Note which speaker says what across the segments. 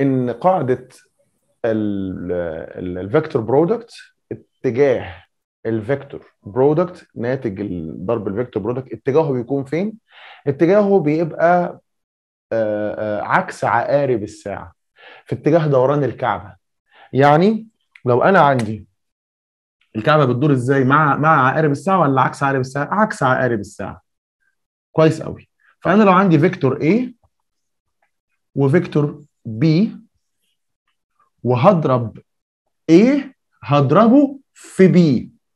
Speaker 1: ان قاعده الفيكتور برودكت اتجاه الفيكتور برودكت ناتج ضرب الفيكتور برودكت اتجاهه بيكون فين؟ اتجاهه بيبقى آه، آه، عكس عقارب الساعه في اتجاه دوران الكعبه يعني لو انا عندي الكعبه بتدور ازاي مع مع عقارب الساعه ولا عكس عقارب الساعه؟ عكس عقارب الساعه كويس قوي فانا لو عندي فيكتور A وفيكتور B وهضرب A هضربه في B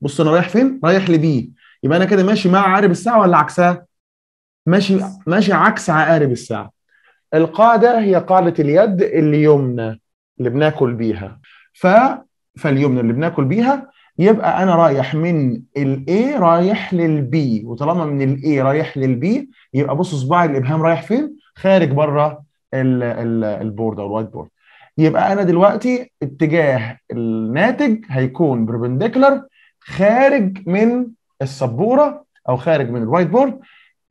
Speaker 1: بص انا رايح فين؟ رايح لبي يبقى انا كده ماشي مع عقارب الساعه ولا عكسها؟ ماشي ماشي عكس عقارب الساعه. القاعده هي قاعده اليد اليمنى اللي بناكل بيها. ف فاليمنى اللي بناكل بيها يبقى انا رايح من الاي رايح للبي وطالما من الاي رايح للبي يبقى بص صباع الابهام رايح فين؟ خارج بره البورد او الوايت بورد يبقى انا دلوقتي اتجاه الناتج هيكون بربنديكلر خارج من السبوره او خارج من الوايت بورد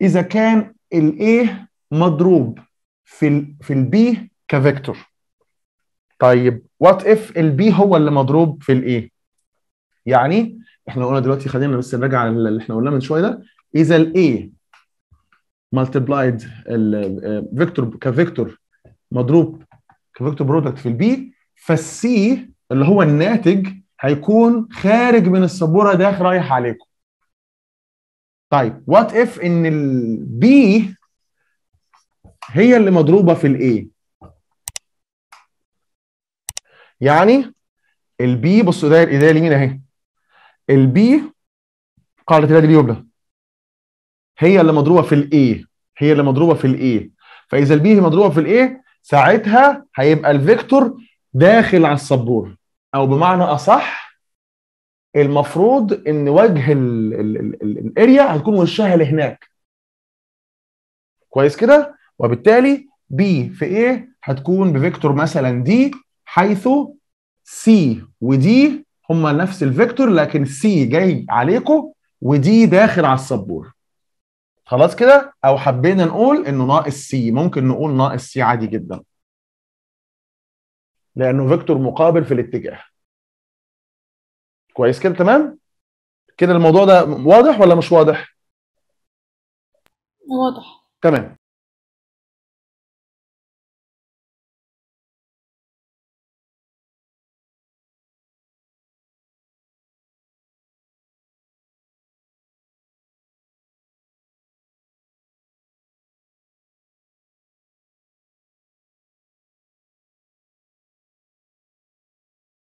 Speaker 1: اذا كان الايه مضروب في الـ في البي كفيكتور طيب وات اف البي هو اللي مضروب في الايه يعني احنا قلنا دلوقتي خلينا بس نراجع على اللي احنا قلناه من شويه ده اذا الايه مالتبلايد فيكتور كفيكتور مضروب كفيكتور برودكت في البي فالسي اللي هو الناتج هيكون خارج من السبوره داخل رايح عليكم طيب وات اف ان البي هي اللي مضروبه في الاي يعني البي بصوا ده ايديا اليمين اهي البي قاعده اليد اليمنى هي اللي مضروبه في الايه هي اللي مضروبه في الايه فاذا البي مضروبه في الايه ساعتها هيبقى الفيكتور داخل على السبوره او بمعنى اصح المفروض ان وجه الاريا هتكون وشها لهناك كويس كده وبالتالي بي في ايه هتكون بفيكتور مثلا دي حيث سي ودي هما نفس الفيكتور لكن سي جاي عليكم ودي داخل على السبوره خلاص كده او حبينا نقول انه ناقص سي ممكن نقول ناقص سي عادي جدا لانه فيكتور مقابل في الاتجاه كويس كده تمام كده الموضوع ده واضح ولا مش واضح واضح تمام